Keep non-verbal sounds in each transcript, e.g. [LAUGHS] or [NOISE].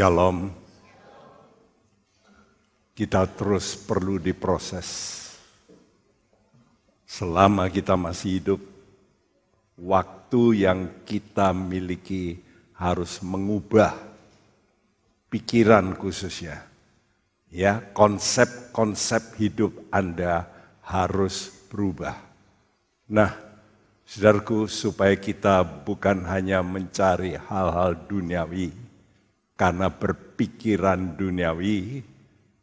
Shalom. Kita terus perlu diproses. Selama kita masih hidup, waktu yang kita miliki harus mengubah pikiran khususnya. Ya, konsep-konsep hidup Anda harus berubah. Nah, saudaraku, supaya kita bukan hanya mencari hal-hal duniawi, karena berpikiran duniawi,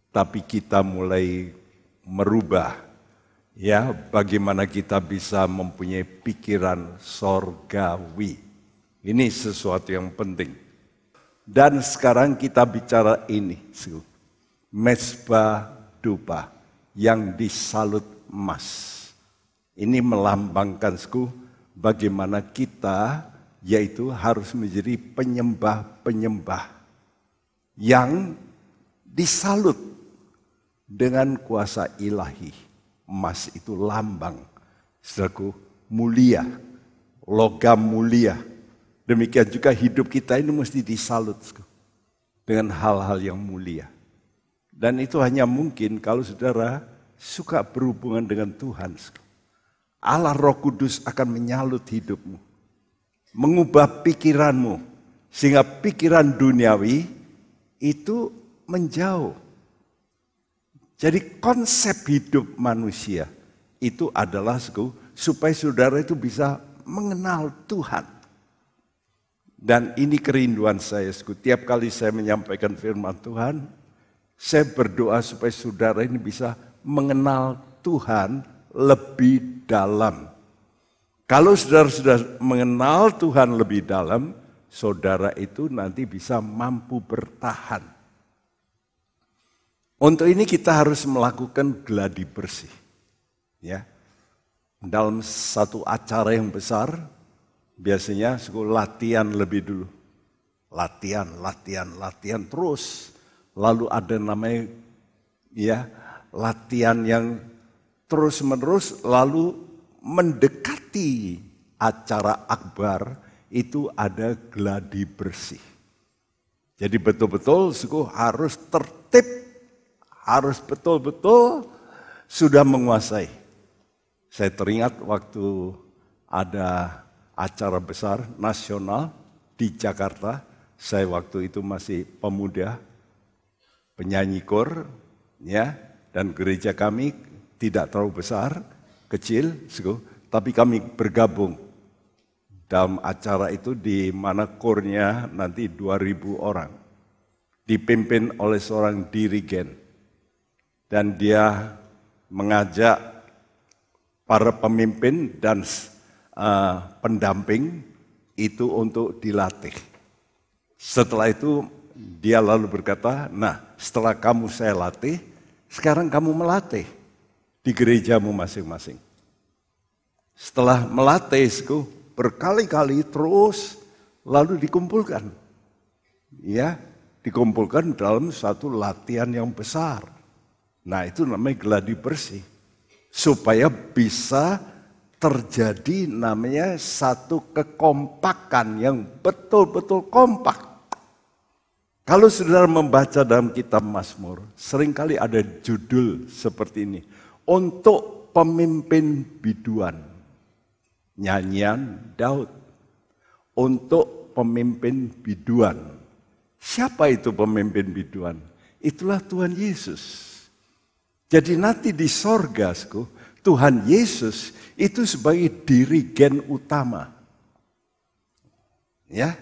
tapi kita mulai merubah ya bagaimana kita bisa mempunyai pikiran sorgawi. Ini sesuatu yang penting. Dan sekarang kita bicara ini, mesbah dupa yang disalut emas. Ini melambangkan suku bagaimana kita yaitu harus menjadi penyembah-penyembah yang disalut dengan kuasa ilahi. Emas itu lambang, selaku mulia, logam mulia. Demikian juga hidup kita ini mesti disalut dengan hal-hal yang mulia. Dan itu hanya mungkin kalau saudara suka berhubungan dengan Tuhan. Allah Roh Kudus akan menyalut hidupmu, mengubah pikiranmu, sehingga pikiran duniawi itu menjauh. Jadi konsep hidup manusia itu adalah supaya saudara itu bisa mengenal Tuhan. Dan ini kerinduan saya, setiap kali saya menyampaikan firman Tuhan, saya berdoa supaya saudara ini bisa mengenal Tuhan lebih dalam. Kalau saudara sudah mengenal Tuhan lebih dalam, saudara itu nanti bisa mampu bertahan. Untuk ini kita harus melakukan geladi bersih. Ya. Dalam satu acara yang besar, biasanya suku latihan lebih dulu. Latihan, latihan, latihan terus. Lalu ada namanya ya latihan yang terus-menerus lalu mendekati acara akbar itu ada gladi bersih. Jadi betul-betul suku harus tertib, harus betul-betul sudah menguasai. Saya teringat waktu ada acara besar nasional di Jakarta, saya waktu itu masih pemuda, penyanyi kor, ya, dan gereja kami tidak terlalu besar, kecil, suku, tapi kami bergabung dalam acara itu di mana kurnya nanti 2000 orang. Dipimpin oleh seorang dirigen. Dan dia mengajak para pemimpin dan uh, pendamping itu untuk dilatih. Setelah itu dia lalu berkata, nah setelah kamu saya latih, sekarang kamu melatih di gerejamu masing-masing. Setelah melatih, berkali-kali terus lalu dikumpulkan. Ya, dikumpulkan dalam satu latihan yang besar. Nah, itu namanya geladi bersih. Supaya bisa terjadi namanya satu kekompakan yang betul-betul kompak. Kalau saudara membaca dalam kitab Mazmur, seringkali ada judul seperti ini. Untuk pemimpin biduan nyanyian Daud untuk pemimpin biduan. Siapa itu pemimpin biduan? Itulah Tuhan Yesus. Jadi nanti di sorga, Tuhan Yesus itu sebagai dirigen utama. Ya.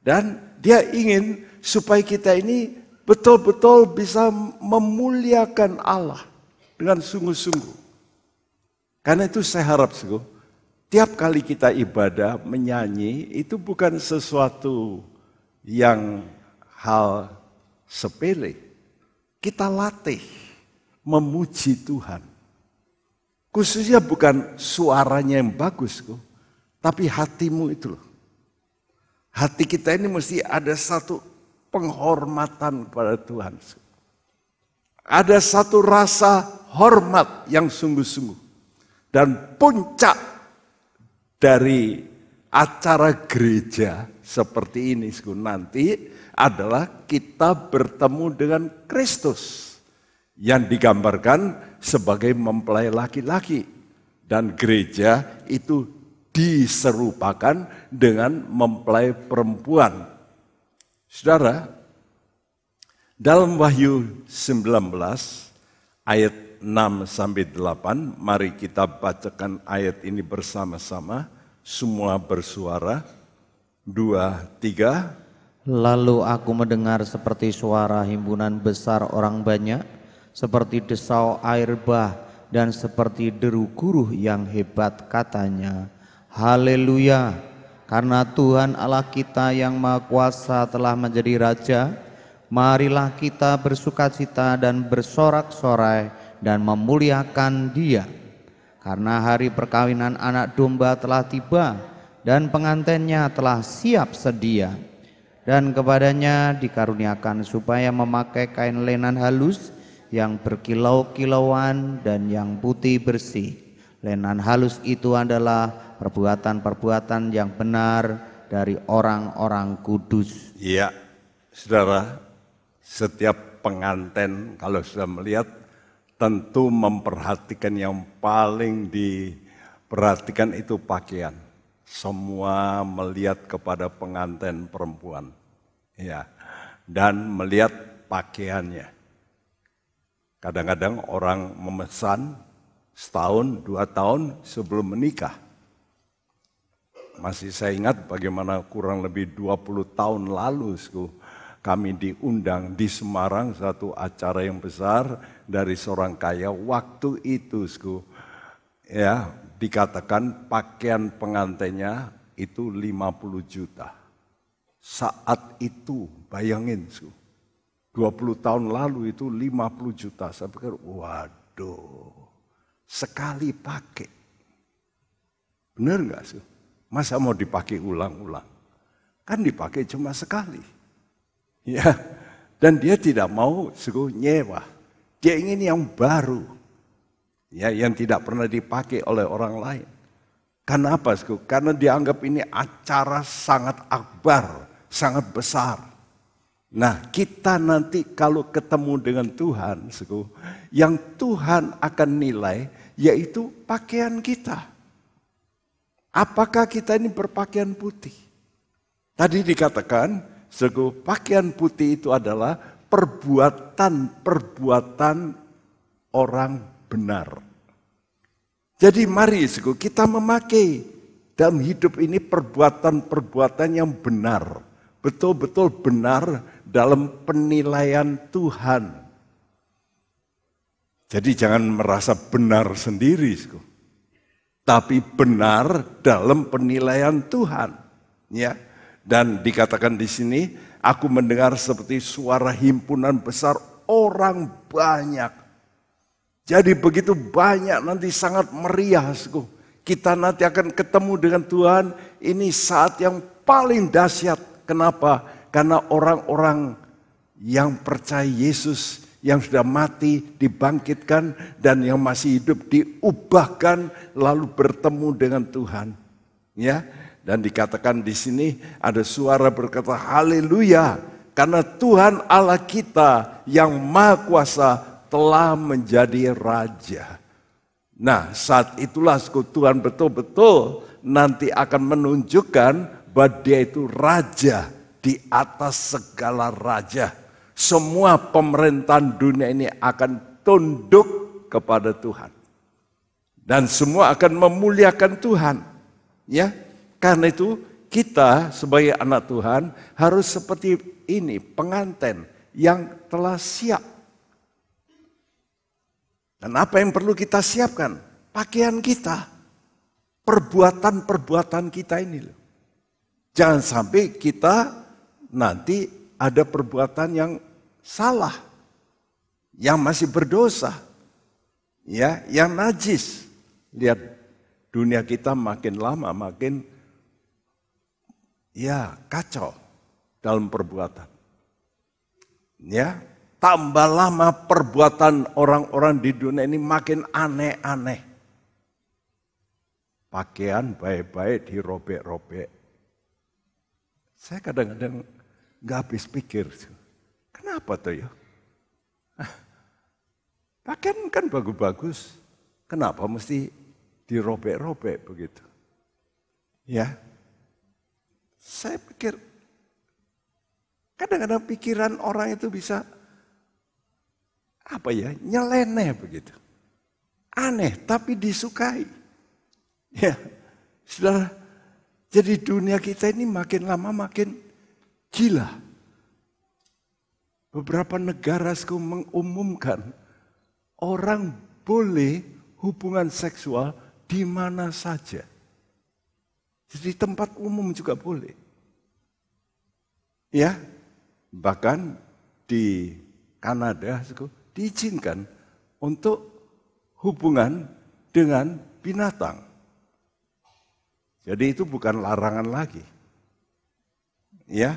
Dan dia ingin supaya kita ini betul-betul bisa memuliakan Allah dengan sungguh-sungguh. Karena itu saya harap tiap kali kita ibadah, menyanyi, itu bukan sesuatu yang hal sepele. Kita latih memuji Tuhan. Khususnya bukan suaranya yang bagus, tapi hatimu itu loh. Hati kita ini mesti ada satu penghormatan kepada Tuhan. Ada satu rasa hormat yang sungguh-sungguh. Dan puncak dari acara gereja seperti ini nanti adalah kita bertemu dengan Kristus yang digambarkan sebagai mempelai laki-laki dan gereja itu diserupakan dengan mempelai perempuan. Saudara, dalam Wahyu 19 ayat 6 sampai 8, mari kita bacakan ayat ini bersama-sama. Semua bersuara. Dua, tiga. Lalu aku mendengar seperti suara himpunan besar orang banyak, seperti desau air bah, dan seperti deru guruh yang hebat katanya. Haleluya, karena Tuhan Allah kita yang Maha Kuasa telah menjadi Raja, marilah kita bersukacita dan bersorak-sorai dan memuliakan dia. Karena hari perkawinan anak domba telah tiba dan pengantennya telah siap sedia. Dan kepadanya dikaruniakan supaya memakai kain lenan halus yang berkilau-kilauan dan yang putih bersih. Lenan halus itu adalah perbuatan-perbuatan yang benar dari orang-orang kudus. Iya, saudara, setiap pengantin kalau sudah melihat tentu memperhatikan yang paling diperhatikan itu pakaian. Semua melihat kepada pengantin perempuan. Ya. Dan melihat pakaiannya. Kadang-kadang orang memesan setahun, dua tahun sebelum menikah. Masih saya ingat bagaimana kurang lebih 20 tahun lalu, kami diundang di Semarang satu acara yang besar dari seorang kaya waktu itu sku ya dikatakan pakaian pengantinnya itu 50 juta saat itu bayangin sku 20 tahun lalu itu 50 juta saya pikir waduh sekali pakai benar nggak sih masa mau dipakai ulang-ulang kan dipakai cuma sekali Ya. Dan dia tidak mau suruh nyewa. Dia ingin yang baru. Ya, yang tidak pernah dipakai oleh orang lain. Karena apa, Suku? Karena dianggap ini acara sangat akbar, sangat besar. Nah, kita nanti kalau ketemu dengan Tuhan, Suku, yang Tuhan akan nilai yaitu pakaian kita. Apakah kita ini berpakaian putih? Tadi dikatakan Sego pakaian putih itu adalah perbuatan-perbuatan orang benar. Jadi mari sego kita memakai dalam hidup ini perbuatan-perbuatan yang benar. Betul-betul benar dalam penilaian Tuhan. Jadi jangan merasa benar sendiri. tapi benar dalam penilaian Tuhan. Ya, dan dikatakan di sini, aku mendengar seperti suara himpunan besar orang banyak. Jadi begitu banyak nanti sangat meriah. Suku. Kita nanti akan ketemu dengan Tuhan. Ini saat yang paling dahsyat. Kenapa? Karena orang-orang yang percaya Yesus yang sudah mati dibangkitkan dan yang masih hidup diubahkan lalu bertemu dengan Tuhan. Ya, dan dikatakan di sini ada suara berkata haleluya karena Tuhan Allah kita yang maha kuasa telah menjadi raja. Nah, saat itulah Tuhan betul-betul nanti akan menunjukkan bahwa dia itu raja di atas segala raja. Semua pemerintahan dunia ini akan tunduk kepada Tuhan. Dan semua akan memuliakan Tuhan. Ya, karena itu kita sebagai anak Tuhan harus seperti ini penganten yang telah siap. Dan apa yang perlu kita siapkan? Pakaian kita, perbuatan-perbuatan kita ini loh. Jangan sampai kita nanti ada perbuatan yang salah, yang masih berdosa, ya, yang najis. Lihat dunia kita makin lama makin ya kacau dalam perbuatan. Ya, tambah lama perbuatan orang-orang di dunia ini makin aneh-aneh. Pakaian baik-baik dirobek-robek. Saya kadang-kadang nggak habis pikir. Kenapa tuh ya? Pakaian kan bagus-bagus. Kenapa mesti dirobek-robek begitu? Ya, saya pikir, kadang-kadang pikiran orang itu bisa apa ya nyeleneh begitu. Aneh tapi disukai. Ya, saudara. Jadi dunia kita ini makin lama makin gila. Beberapa negara mengumumkan orang boleh hubungan seksual di mana saja. Di tempat umum juga boleh. Ya, bahkan di Kanada diizinkan untuk hubungan dengan binatang. Jadi itu bukan larangan lagi. Ya,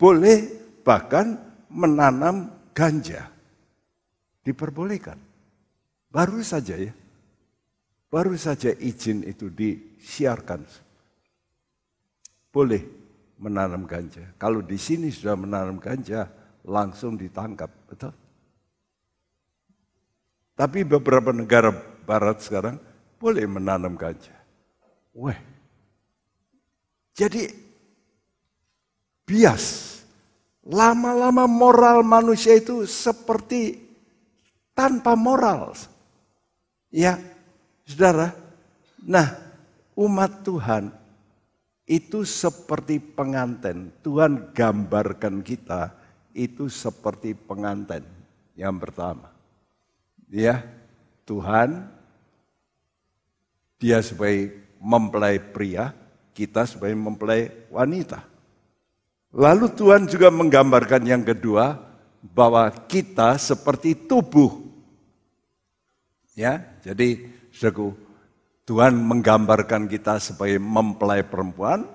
boleh bahkan menanam ganja. Diperbolehkan. Baru saja ya. Baru saja izin itu disiarkan boleh menanam ganja. Kalau di sini sudah menanam ganja, langsung ditangkap, betul? Tapi beberapa negara barat sekarang boleh menanam ganja. Weh. Jadi bias. Lama-lama moral manusia itu seperti tanpa moral. Ya, saudara. Nah, umat Tuhan itu seperti pengantin. Tuhan gambarkan kita itu seperti pengantin yang pertama. Ya, Tuhan dia sebagai mempelai pria, kita sebagai mempelai wanita. Lalu Tuhan juga menggambarkan yang kedua bahwa kita seperti tubuh. Ya, jadi saudaraku, Tuhan menggambarkan kita sebagai mempelai perempuan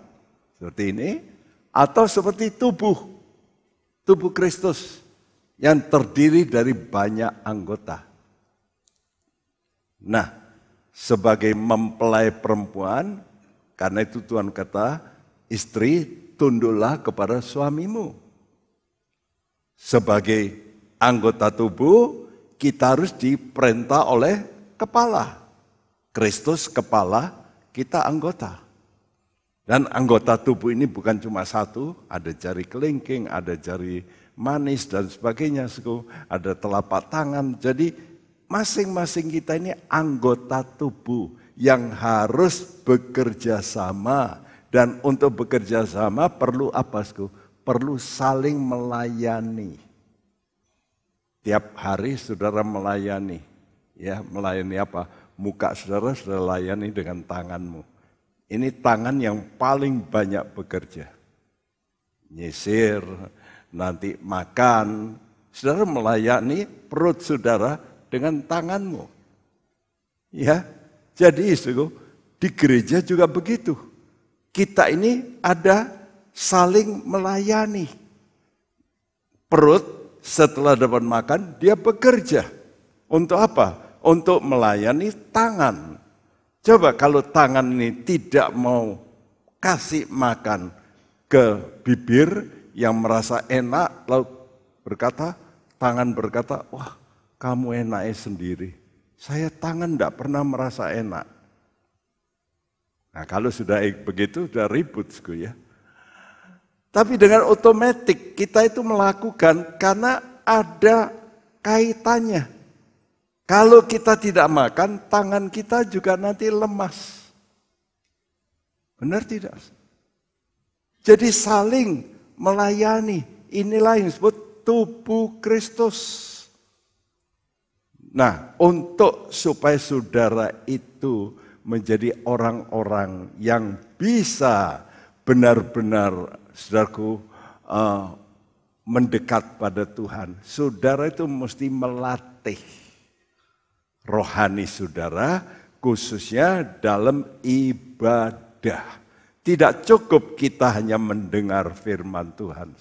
seperti ini atau seperti tubuh tubuh Kristus yang terdiri dari banyak anggota. Nah, sebagai mempelai perempuan, karena itu Tuhan kata, istri tunduklah kepada suamimu. Sebagai anggota tubuh, kita harus diperintah oleh kepala. Kristus kepala, kita anggota. Dan anggota tubuh ini bukan cuma satu, ada jari kelingking, ada jari manis dan sebagainya, ada telapak tangan. Jadi masing-masing kita ini anggota tubuh yang harus bekerja sama. Dan untuk bekerja sama perlu apa, suku? Perlu saling melayani. Tiap hari saudara melayani. Ya, melayani apa? muka saudara, saudara layani dengan tanganmu. Ini tangan yang paling banyak bekerja. Nyisir, nanti makan. Saudara melayani perut saudara dengan tanganmu. Ya, jadi istriku, di gereja juga begitu. Kita ini ada saling melayani. Perut setelah dapat makan, dia bekerja. Untuk apa? untuk melayani tangan. Coba kalau tangan ini tidak mau kasih makan ke bibir yang merasa enak, lalu berkata, tangan berkata, wah kamu enak sendiri. Saya tangan tidak pernah merasa enak. Nah kalau sudah begitu, sudah ribut ya. Tapi dengan otomatis kita itu melakukan karena ada kaitannya kalau kita tidak makan, tangan kita juga nanti lemas. Benar tidak? Jadi saling melayani. Inilah yang disebut tubuh Kristus. Nah, untuk supaya saudara itu menjadi orang-orang yang bisa benar-benar, saudaraku, eh, mendekat pada Tuhan, saudara itu mesti melatih rohani saudara, khususnya dalam ibadah. Tidak cukup kita hanya mendengar firman Tuhan.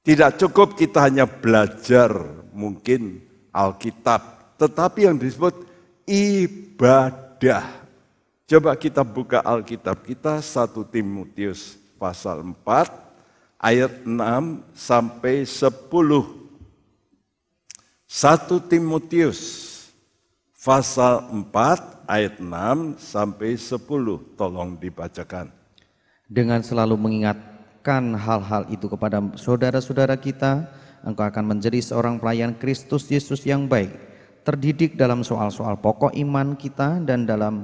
Tidak cukup kita hanya belajar mungkin Alkitab, tetapi yang disebut ibadah. Coba kita buka Alkitab kita 1 Timotius pasal 4 ayat 6 sampai 10. 1 Timotius pasal 4 ayat 6 sampai 10 tolong dibacakan. Dengan selalu mengingatkan hal-hal itu kepada saudara-saudara kita, engkau akan menjadi seorang pelayan Kristus Yesus yang baik, terdidik dalam soal-soal pokok iman kita dan dalam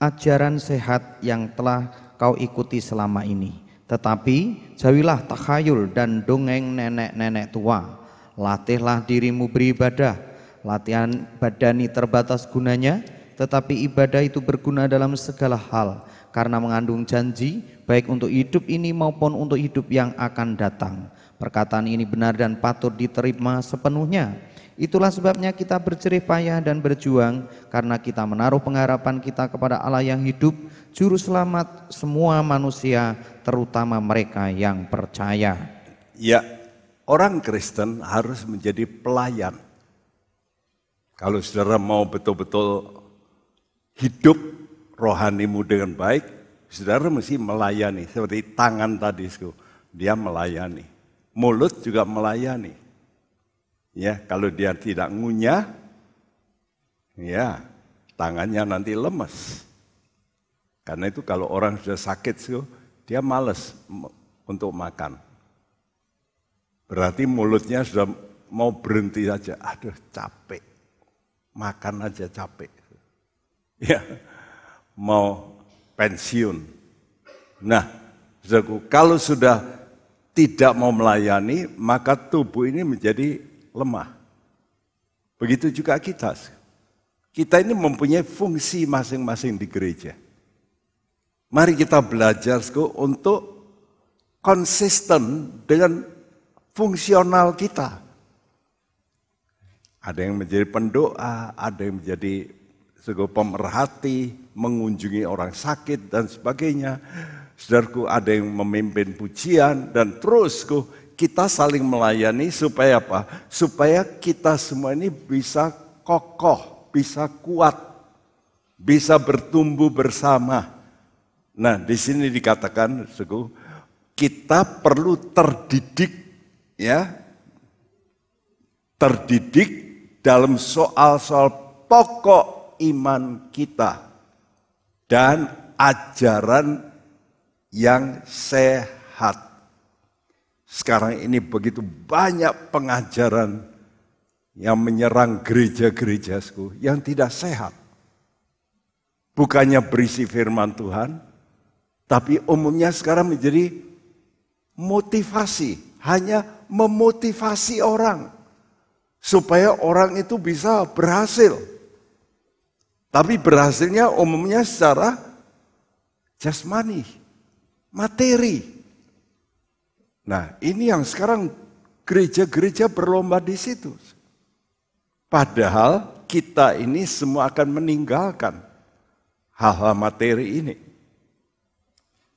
ajaran sehat yang telah kau ikuti selama ini. Tetapi jauhilah takhayul dan dongeng nenek-nenek tua. Latihlah dirimu beribadah Latihan badani terbatas gunanya, tetapi ibadah itu berguna dalam segala hal karena mengandung janji baik untuk hidup ini maupun untuk hidup yang akan datang. Perkataan ini benar dan patut diterima sepenuhnya. Itulah sebabnya kita berjerih payah dan berjuang karena kita menaruh pengharapan kita kepada Allah yang hidup, juru selamat semua manusia terutama mereka yang percaya. Ya, orang Kristen harus menjadi pelayan. Kalau saudara mau betul-betul hidup rohanimu dengan baik, saudara mesti melayani. Seperti tangan tadi, dia melayani. Mulut juga melayani. Ya, kalau dia tidak ngunyah, ya tangannya nanti lemes. Karena itu kalau orang sudah sakit, dia males untuk makan. Berarti mulutnya sudah mau berhenti saja. Aduh capek makan aja capek. Ya, mau pensiun. Nah, saudaraku, kalau sudah tidak mau melayani, maka tubuh ini menjadi lemah. Begitu juga kita. Kita ini mempunyai fungsi masing-masing di gereja. Mari kita belajar untuk konsisten dengan fungsional kita. Ada yang menjadi pendoa, ada yang menjadi sebuah pemerhati, mengunjungi orang sakit dan sebagainya. Saudaraku ada yang memimpin pujian dan terusku kita saling melayani supaya apa? Supaya kita semua ini bisa kokoh, bisa kuat, bisa bertumbuh bersama. Nah, di sini dikatakan suku kita perlu terdidik ya. Terdidik dalam soal-soal pokok iman kita dan ajaran yang sehat. Sekarang ini begitu banyak pengajaran yang menyerang gereja-gerejasku yang tidak sehat. Bukannya berisi firman Tuhan, tapi umumnya sekarang menjadi motivasi, hanya memotivasi orang supaya orang itu bisa berhasil. Tapi berhasilnya umumnya secara jasmani, materi. Nah, ini yang sekarang gereja-gereja berlomba di situ. Padahal kita ini semua akan meninggalkan hal-hal materi ini.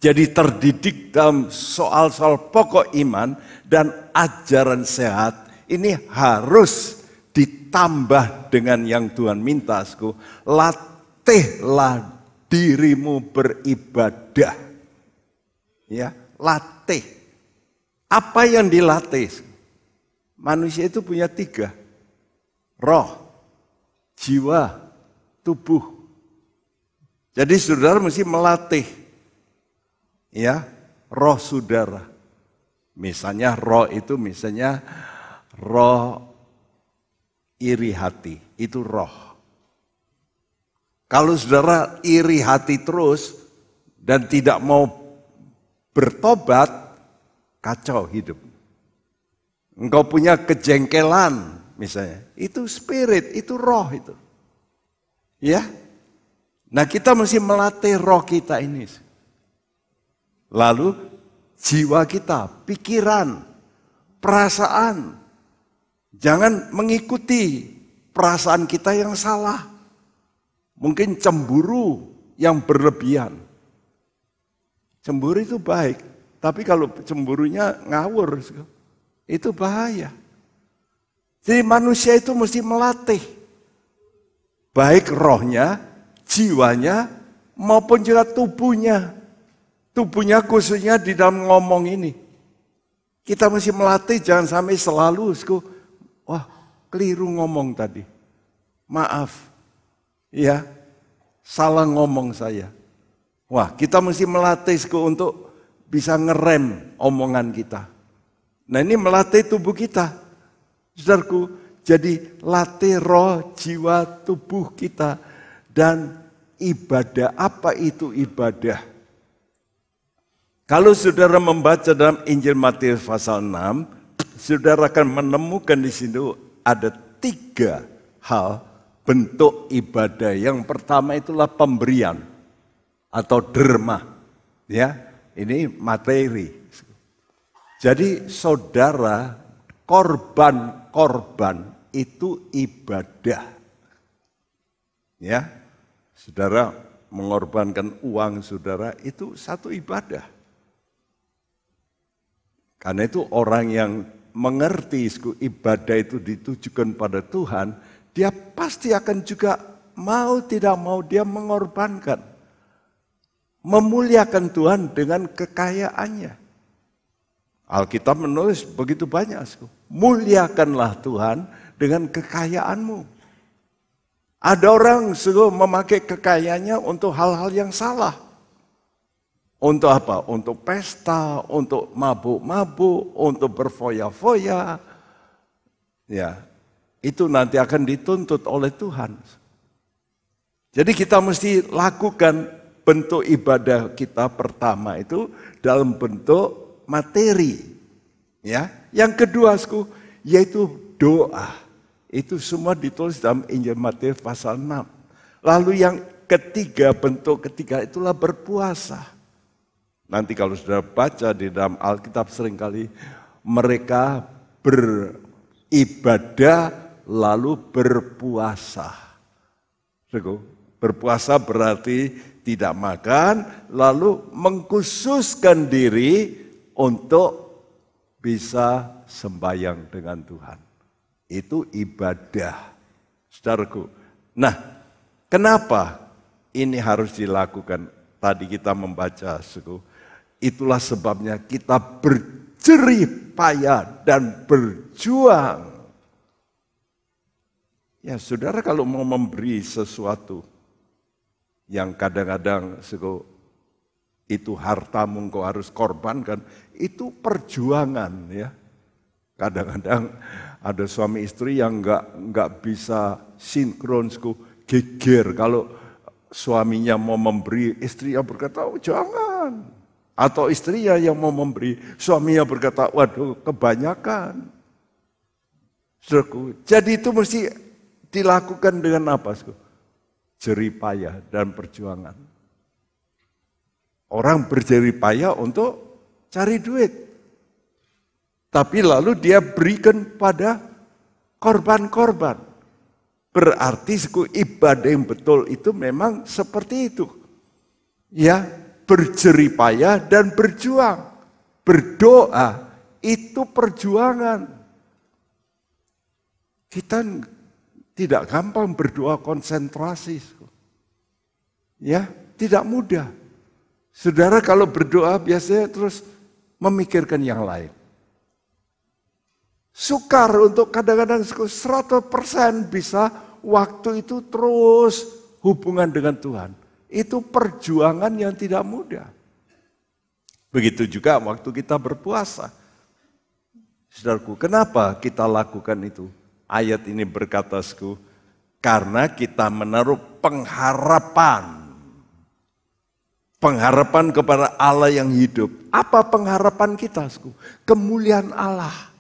Jadi terdidik dalam soal-soal pokok iman dan ajaran sehat ini harus ditambah dengan yang Tuhan minta, Aku Latihlah dirimu beribadah. Ya, latih. Apa yang dilatih? Manusia itu punya tiga. Roh, jiwa, tubuh. Jadi saudara mesti melatih ya roh saudara. Misalnya roh itu misalnya roh iri hati, itu roh. Kalau saudara iri hati terus dan tidak mau bertobat, kacau hidup. Engkau punya kejengkelan misalnya, itu spirit, itu roh itu. Ya, Nah kita mesti melatih roh kita ini. Lalu jiwa kita, pikiran, perasaan, Jangan mengikuti perasaan kita yang salah. Mungkin cemburu yang berlebihan. Cemburu itu baik, tapi kalau cemburunya ngawur, itu bahaya. Jadi manusia itu mesti melatih. Baik rohnya, jiwanya, maupun juga tubuhnya. Tubuhnya khususnya di dalam ngomong ini. Kita mesti melatih jangan sampai selalu, wah keliru ngomong tadi. Maaf, ya salah ngomong saya. Wah kita mesti melatih untuk bisa ngerem omongan kita. Nah ini melatih tubuh kita. Saudaraku, jadi latih roh, jiwa, tubuh kita. Dan ibadah, apa itu ibadah? Kalau saudara membaca dalam Injil Matius pasal 6, saudara akan menemukan di sini ada tiga hal bentuk ibadah. Yang pertama itulah pemberian atau derma. Ya, ini materi. Jadi saudara korban-korban itu ibadah. Ya. Saudara mengorbankan uang saudara itu satu ibadah. Karena itu orang yang mengerti ibadah itu ditujukan pada Tuhan, dia pasti akan juga mau tidak mau dia mengorbankan. Memuliakan Tuhan dengan kekayaannya. Alkitab menulis begitu banyak. Muliakanlah Tuhan dengan kekayaanmu. Ada orang sungguh memakai kekayaannya untuk hal-hal yang salah. Untuk apa? Untuk pesta, untuk mabuk-mabuk, untuk berfoya-foya. Ya, itu nanti akan dituntut oleh Tuhan. Jadi kita mesti lakukan bentuk ibadah kita pertama itu dalam bentuk materi. Ya, yang kedua, sku, yaitu doa. Itu semua ditulis dalam Injil Matius pasal 6. Lalu yang ketiga, bentuk ketiga itulah berpuasa. Nanti kalau sudah baca di dalam Alkitab seringkali mereka beribadah lalu berpuasa. Sego, berpuasa berarti tidak makan lalu mengkhususkan diri untuk bisa sembahyang dengan Tuhan. Itu ibadah. Saudaraku. Nah, kenapa ini harus dilakukan? Tadi kita membaca, suku Itulah sebabnya kita berjerih payah dan berjuang. Ya saudara kalau mau memberi sesuatu yang kadang-kadang itu harta kau harus korbankan, itu perjuangan ya. Kadang-kadang ada suami istri yang nggak nggak bisa sinkron, geger kalau suaminya mau memberi, istri yang berkata, oh, jangan, atau istrinya yang mau memberi, suaminya berkata, waduh kebanyakan. jadi itu mesti dilakukan dengan apa? Jeripaya dan perjuangan. Orang berjeripaya untuk cari duit. Tapi lalu dia berikan pada korban-korban. Berarti suku ibadah yang betul itu memang seperti itu. Ya, Berjeripayah dan berjuang. Berdoa itu perjuangan. Kita tidak gampang berdoa konsentrasi. Ya, tidak mudah. Saudara kalau berdoa biasanya terus memikirkan yang lain. Sukar untuk kadang-kadang 100% bisa waktu itu terus hubungan dengan Tuhan. Itu perjuangan yang tidak mudah. Begitu juga waktu kita berpuasa. Saudaraku, kenapa kita lakukan itu? Ayat ini berkata, Sku, karena kita menaruh pengharapan. Pengharapan kepada Allah yang hidup. Apa pengharapan kita? Sku? Kemuliaan Allah.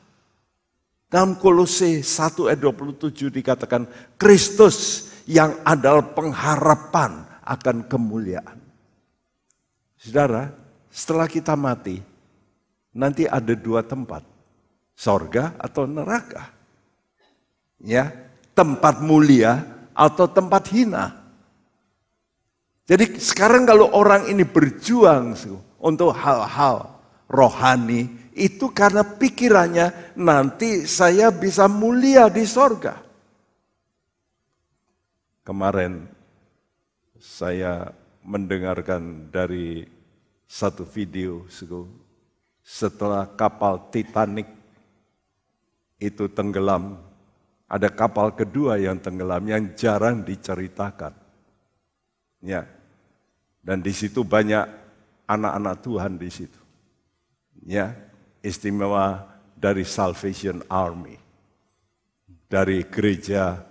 Dalam kolose 1 ayat e 27 dikatakan, Kristus yang adalah pengharapan akan kemuliaan. Saudara, setelah kita mati, nanti ada dua tempat, sorga atau neraka. Ya, tempat mulia atau tempat hina. Jadi sekarang kalau orang ini berjuang untuk hal-hal rohani, itu karena pikirannya nanti saya bisa mulia di sorga. Kemarin saya mendengarkan dari satu video setelah kapal Titanic itu tenggelam, ada kapal kedua yang tenggelam yang jarang diceritakan. Ya. Dan di situ banyak anak-anak Tuhan di situ. Ya, istimewa dari Salvation Army. Dari gerejanya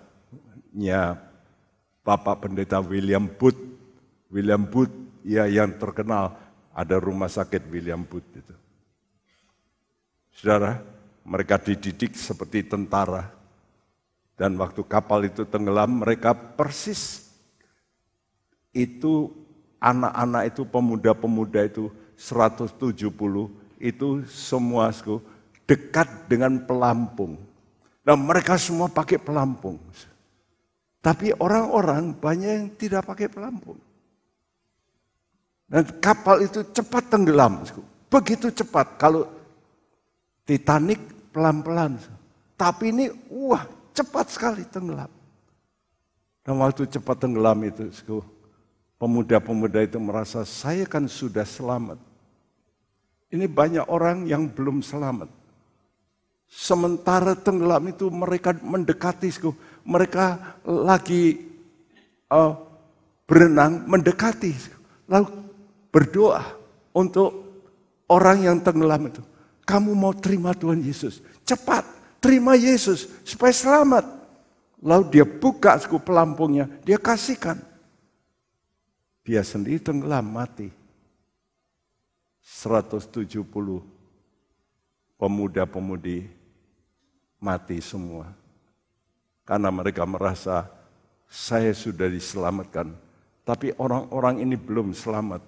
Bapak Pendeta William Booth. William Booth, ya yang terkenal ada rumah sakit William Booth itu. Saudara, mereka dididik seperti tentara. Dan waktu kapal itu tenggelam, mereka persis itu anak-anak itu, pemuda-pemuda itu 170 itu semua dekat dengan pelampung. Nah mereka semua pakai pelampung. Tapi orang-orang banyak yang tidak pakai pelampung. Dan kapal itu cepat tenggelam. Begitu cepat. Kalau Titanic pelan-pelan. Tapi ini wah cepat sekali tenggelam. Dan waktu cepat tenggelam itu pemuda-pemuda itu merasa saya kan sudah selamat. Ini banyak orang yang belum selamat. Sementara tenggelam itu mereka mendekati mereka lagi uh, berenang mendekati, lalu berdoa untuk orang yang tenggelam itu. Kamu mau terima Tuhan Yesus, cepat terima Yesus supaya selamat. Lalu dia buka suku pelampungnya, dia kasihkan. Dia sendiri tenggelam mati. 170 pemuda-pemudi mati semua karena mereka merasa saya sudah diselamatkan, tapi orang-orang ini belum selamat.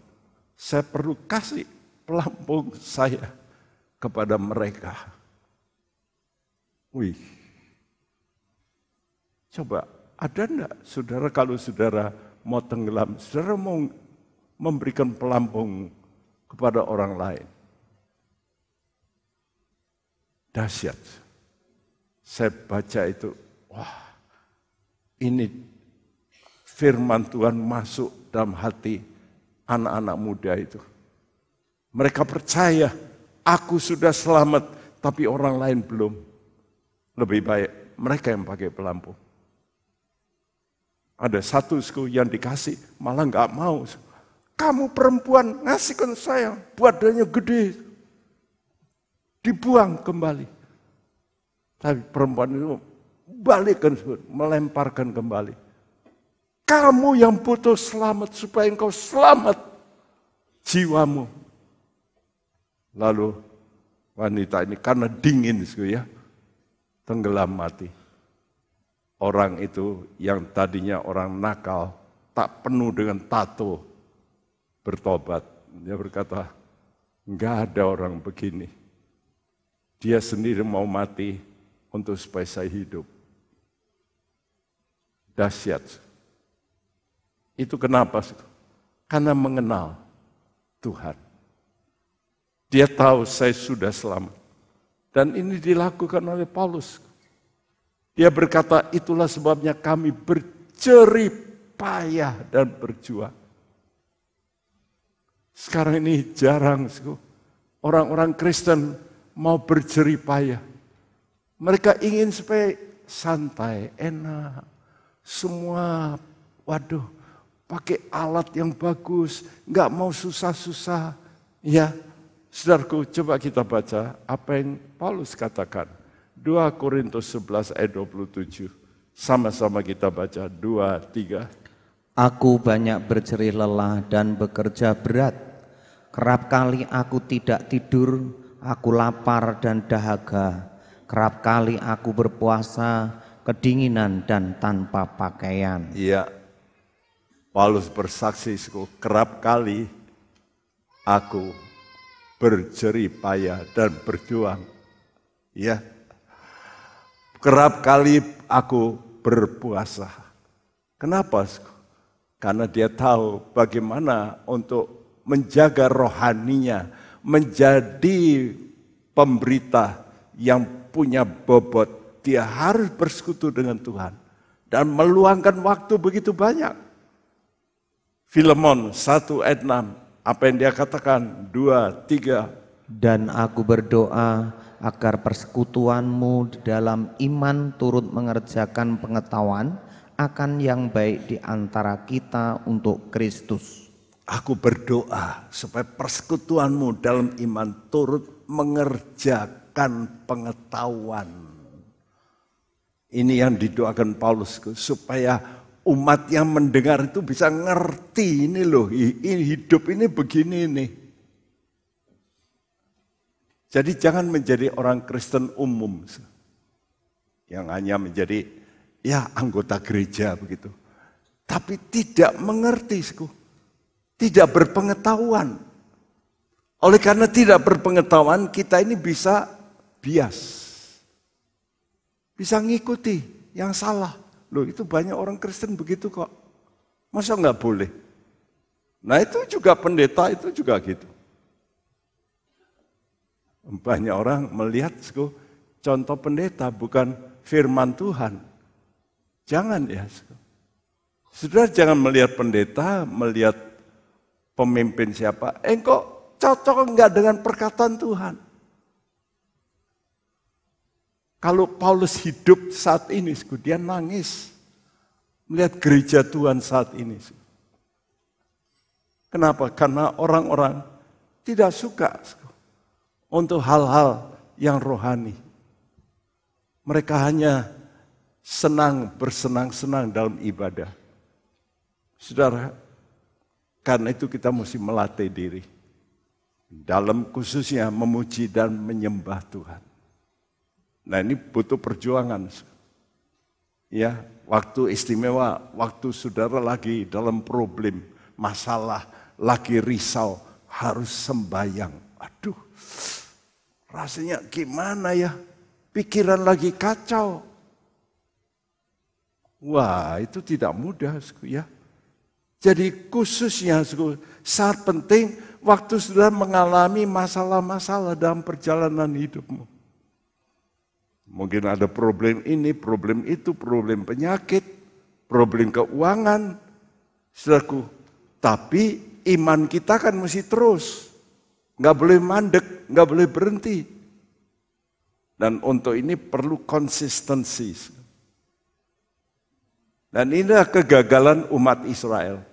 Saya perlu kasih pelampung saya kepada mereka. Wih, coba ada enggak saudara kalau saudara mau tenggelam, saudara mau memberikan pelampung kepada orang lain. Dahsyat. Saya baca itu Wah, ini firman Tuhan masuk dalam hati anak-anak muda itu. Mereka percaya, aku sudah selamat, tapi orang lain belum. Lebih baik mereka yang pakai pelampung. Ada satu suku yang dikasih, malah nggak mau. Kamu perempuan, ngasihkan saya, badannya gede. Dibuang kembali. Tapi perempuan itu balikkan, melemparkan kembali. Kamu yang butuh selamat supaya engkau selamat jiwamu. Lalu wanita ini karena dingin ya, tenggelam mati. Orang itu yang tadinya orang nakal, tak penuh dengan tato, bertobat. Dia berkata, enggak ada orang begini. Dia sendiri mau mati untuk supaya saya hidup dahsyat. Itu kenapa? Karena mengenal Tuhan. Dia tahu saya sudah selamat. Dan ini dilakukan oleh Paulus. Dia berkata, itulah sebabnya kami berceri payah dan berjuang. Sekarang ini jarang orang-orang Kristen mau berceri payah. Mereka ingin supaya santai, enak semua waduh pakai alat yang bagus, nggak mau susah-susah. Ya, saudaraku coba kita baca apa yang Paulus katakan. 2 Korintus 11 ayat 27. Sama-sama kita baca 2, 3. Aku banyak berjerih lelah dan bekerja berat. Kerap kali aku tidak tidur, aku lapar dan dahaga. Kerap kali aku berpuasa, kedinginan dan tanpa pakaian. Iya. Paulus bersaksi kerap kali aku berjerih payah dan berjuang. Ya. Kerap kali aku berpuasa. Kenapa? Karena dia tahu bagaimana untuk menjaga rohaninya, menjadi pemberita yang punya bobot dia harus bersekutu dengan Tuhan dan meluangkan waktu begitu banyak. Filemon 1 ayat 6, apa yang dia katakan? 2, 3. Dan aku berdoa agar persekutuanmu di dalam iman turut mengerjakan pengetahuan akan yang baik di antara kita untuk Kristus. Aku berdoa supaya persekutuanmu dalam iman turut mengerjakan pengetahuan. Ini yang didoakan Paulus supaya umat yang mendengar itu bisa ngerti ini loh, ini hidup ini begini nih. Jadi jangan menjadi orang Kristen umum yang hanya menjadi ya anggota gereja begitu. Tapi tidak mengerti, tidak berpengetahuan. Oleh karena tidak berpengetahuan, kita ini bisa bias bisa ngikuti yang salah. Loh itu banyak orang Kristen begitu kok. Masa nggak boleh? Nah itu juga pendeta itu juga gitu. Banyak orang melihat contoh pendeta bukan firman Tuhan. Jangan ya. Sudah jangan melihat pendeta, melihat pemimpin siapa. Engkau cocok enggak dengan perkataan Tuhan? Kalau Paulus hidup saat ini, dia nangis melihat gereja Tuhan saat ini. Kenapa? Karena orang-orang tidak suka untuk hal-hal yang rohani. Mereka hanya senang bersenang-senang dalam ibadah. Saudara, karena itu kita mesti melatih diri. Dalam khususnya memuji dan menyembah Tuhan. Nah ini butuh perjuangan. Ya, waktu istimewa, waktu saudara lagi dalam problem, masalah, lagi risau, harus sembayang. Aduh, rasanya gimana ya? Pikiran lagi kacau. Wah, itu tidak mudah, ya. Jadi khususnya sangat penting waktu sudah mengalami masalah-masalah dalam perjalanan hidupmu. Mungkin ada problem ini, problem itu, problem penyakit, problem keuangan. selaku. tapi iman kita kan mesti terus. Nggak boleh mandek, nggak boleh berhenti. Dan untuk ini perlu konsistensi. Dan inilah kegagalan umat Israel.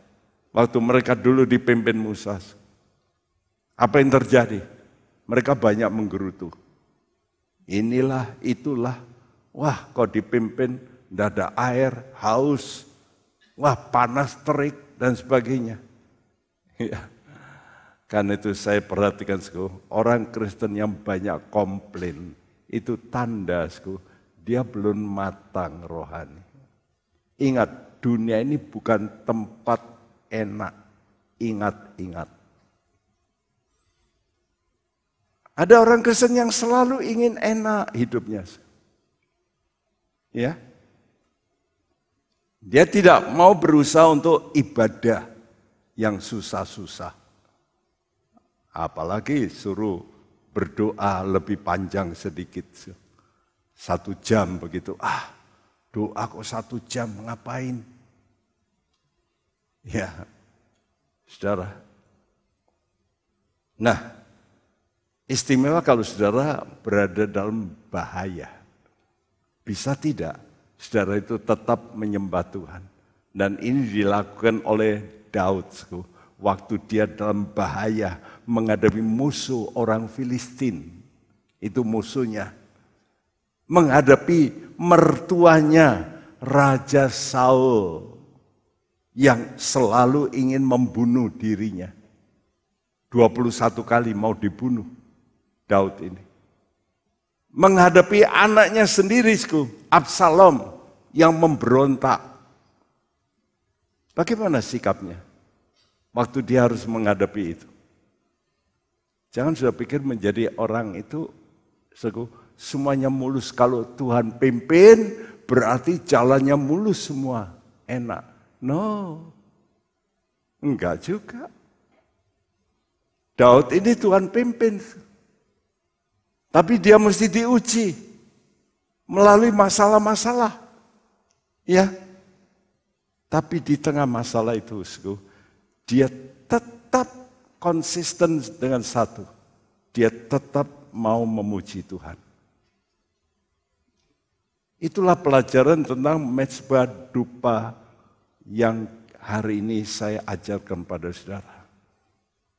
Waktu mereka dulu dipimpin Musa. Apa yang terjadi? Mereka banyak menggerutu inilah, itulah. Wah, kok dipimpin dada air, haus, wah panas terik dan sebagainya. [LAUGHS] Ya. Karena itu saya perhatikan sku, orang Kristen yang banyak komplain itu tanda sku, dia belum matang rohani. Ingat, dunia ini bukan tempat enak. Ingat-ingat. Ada orang Kristen yang selalu ingin enak hidupnya. Ya. Dia tidak mau berusaha untuk ibadah yang susah-susah. Apalagi suruh berdoa lebih panjang sedikit. Satu jam begitu. Ah, doa kok satu jam ngapain? Ya, saudara. Nah, Istimewa kalau saudara berada dalam bahaya. Bisa tidak saudara itu tetap menyembah Tuhan. Dan ini dilakukan oleh Daud. Waktu dia dalam bahaya menghadapi musuh orang Filistin. Itu musuhnya. Menghadapi mertuanya Raja Saul yang selalu ingin membunuh dirinya. 21 kali mau dibunuh Daud ini. Menghadapi anaknya sendiri, Absalom yang memberontak. Bagaimana sikapnya? Waktu dia harus menghadapi itu. Jangan sudah pikir menjadi orang itu semuanya mulus. Kalau Tuhan pimpin, berarti jalannya mulus semua. Enak. No. Enggak juga. Daud ini Tuhan pimpin. Tapi dia mesti diuji melalui masalah-masalah. Ya. Tapi di tengah masalah itu, dia tetap konsisten dengan satu. Dia tetap mau memuji Tuhan. Itulah pelajaran tentang Mezbah Dupa yang hari ini saya ajarkan pada saudara.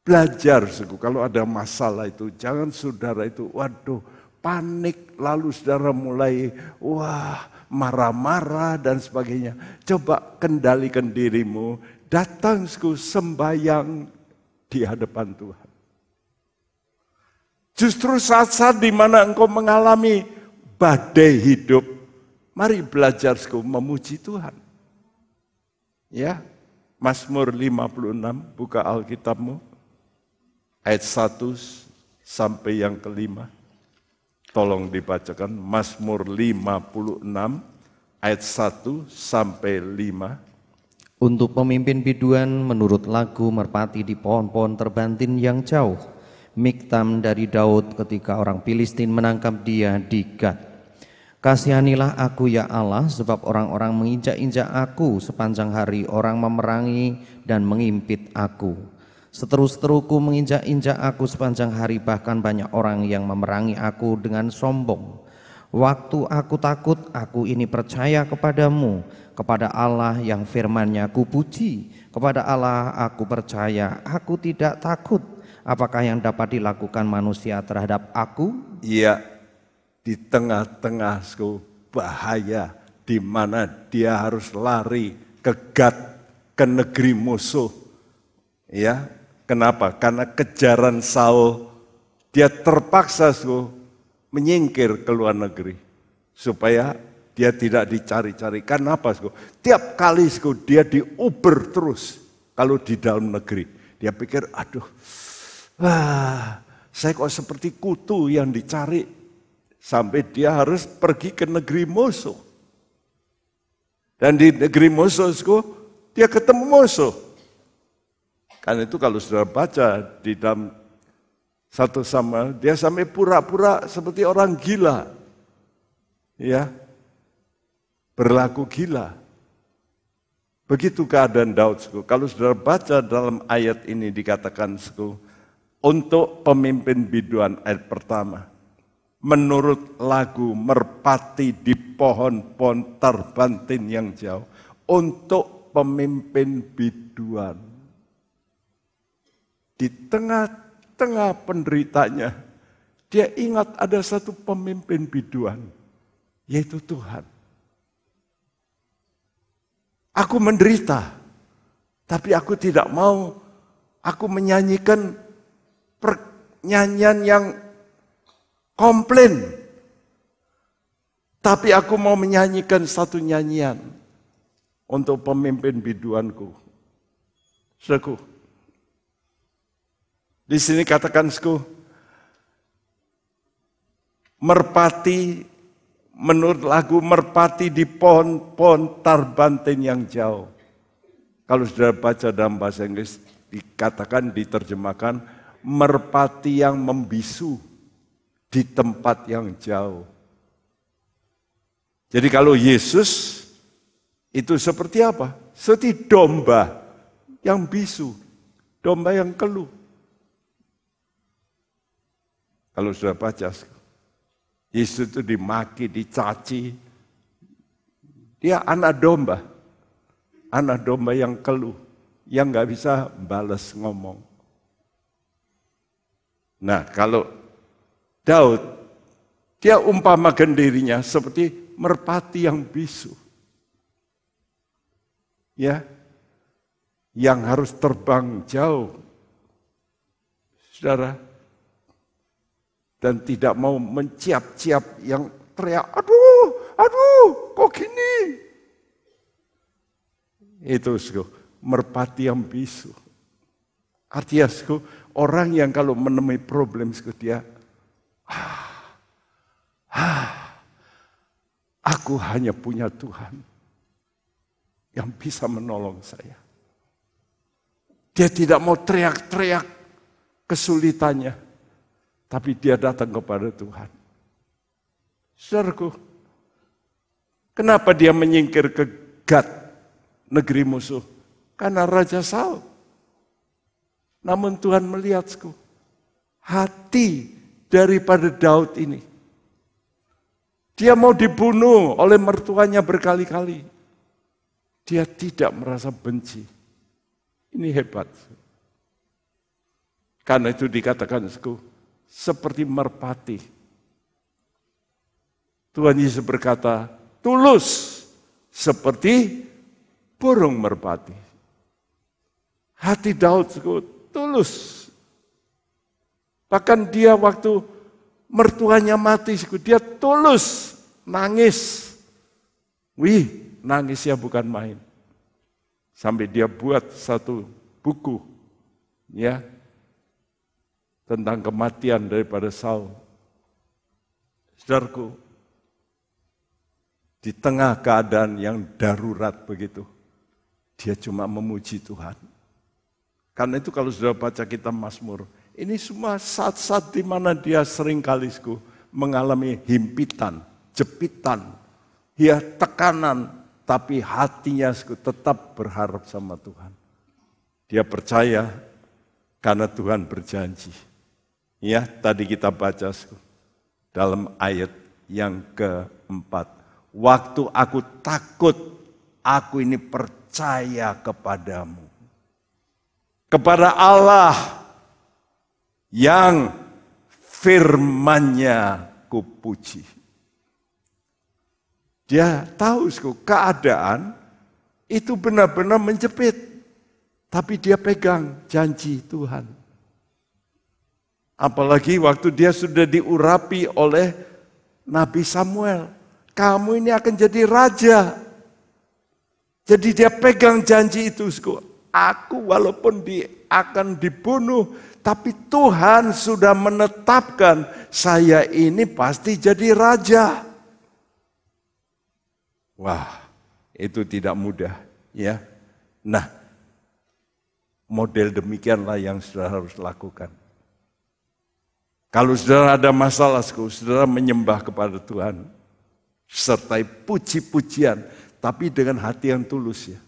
Belajar, suku. Kalau ada masalah itu, jangan saudara itu, waduh, panik, lalu saudara mulai, wah, marah-marah dan sebagainya. Coba kendalikan dirimu, datang suku sembahyang di hadapan Tuhan. Justru saat-saat di mana engkau mengalami badai hidup, mari belajar suku memuji Tuhan. Ya, Mazmur 56, buka Alkitabmu ayat 1 sampai yang kelima. Tolong dibacakan Mazmur 56 ayat 1 sampai 5. Untuk pemimpin biduan menurut lagu merpati di pohon-pohon terbantin yang jauh. Miktam dari Daud ketika orang Filistin menangkap dia di Gad. Kasihanilah aku ya Allah sebab orang-orang menginjak-injak aku sepanjang hari orang memerangi dan mengimpit aku. Seterus-teruku menginjak-injak aku sepanjang hari bahkan banyak orang yang memerangi aku dengan sombong. Waktu aku takut, aku ini percaya kepadamu, kepada Allah yang firmannya ku puji, kepada Allah aku percaya, aku tidak takut. Apakah yang dapat dilakukan manusia terhadap aku? Iya, di tengah-tengahku bahaya, di mana dia harus lari ke Gad, ke negeri musuh. Ya, Kenapa? Karena kejaran Saul, dia terpaksa suruh menyingkir ke luar negeri supaya dia tidak dicari-cari. Kenapa apa? Tiap kali suku, dia diuber terus kalau di dalam negeri. Dia pikir, aduh, wah, saya kok seperti kutu yang dicari. Sampai dia harus pergi ke negeri musuh. Dan di negeri musuh, suku, dia ketemu musuh karena itu kalau saudara baca di dalam satu sama dia sampai pura-pura seperti orang gila. Ya. Berlaku gila. Begitu keadaan Daud, suku. Kalau saudara baca dalam ayat ini dikatakan, suku, untuk pemimpin biduan ayat pertama, menurut lagu merpati di pohon-pohon terbantin yang jauh, untuk pemimpin biduan di tengah-tengah penderitanya, dia ingat ada satu pemimpin biduan, yaitu Tuhan. Aku menderita, tapi aku tidak mau aku menyanyikan pernyanyian yang komplain. Tapi aku mau menyanyikan satu nyanyian untuk pemimpin biduanku. Saudaraku, di sini katakan sku, merpati menurut lagu merpati di pohon-pohon tarbanten yang jauh. Kalau sudah baca dalam bahasa Inggris dikatakan diterjemahkan merpati yang membisu di tempat yang jauh. Jadi kalau Yesus itu seperti apa? Seperti domba yang bisu, domba yang keluh. Kalau sudah baca, Yesus itu dimaki, dicaci. Dia anak domba. Anak domba yang keluh. Yang nggak bisa balas ngomong. Nah kalau Daud, dia umpama dirinya seperti merpati yang bisu. Ya, yang harus terbang jauh. Saudara, dan tidak mau menciap-ciap yang teriak, aduh, aduh, kok gini? Itu sku, merpati yang bisu. Artinya suku, orang yang kalau menemui problem sku, dia, ah, ah, aku hanya punya Tuhan yang bisa menolong saya. Dia tidak mau teriak-teriak kesulitannya tapi dia datang kepada Tuhan. Saudaraku, kenapa dia menyingkir ke Gad, negeri musuh? Karena Raja Saul. Namun Tuhan melihatku, hati daripada Daud ini. Dia mau dibunuh oleh mertuanya berkali-kali. Dia tidak merasa benci. Ini hebat. Karena itu dikatakan, seperti merpati. Tuhan Yesus berkata, tulus seperti burung merpati. Hati Daud tulus. Bahkan dia waktu mertuanya mati, dia tulus, nangis. Wih, nangisnya bukan main. Sampai dia buat satu buku, ya tentang kematian daripada Saul. Saudaraku, di tengah keadaan yang darurat begitu, dia cuma memuji Tuhan. Karena itu kalau sudah baca kitab Mazmur, ini semua saat-saat di mana dia sering kalisku mengalami himpitan, jepitan, ya tekanan, tapi hatinya tetap berharap sama Tuhan. Dia percaya karena Tuhan berjanji. Ya, tadi kita baca dalam ayat yang keempat. Waktu aku takut, aku ini percaya kepadamu. Kepada Allah yang firmannya kupuji. Dia tahu keadaan itu benar-benar menjepit. Tapi dia pegang janji Tuhan. Apalagi waktu dia sudah diurapi oleh Nabi Samuel. Kamu ini akan jadi raja. Jadi dia pegang janji itu. Aku walaupun di, akan dibunuh, tapi Tuhan sudah menetapkan saya ini pasti jadi raja. Wah, itu tidak mudah ya. Nah, model demikianlah yang sudah harus lakukan. Kalau saudara ada masalah, saudara menyembah kepada Tuhan. Sertai puji-pujian, tapi dengan hati yang tulus ya.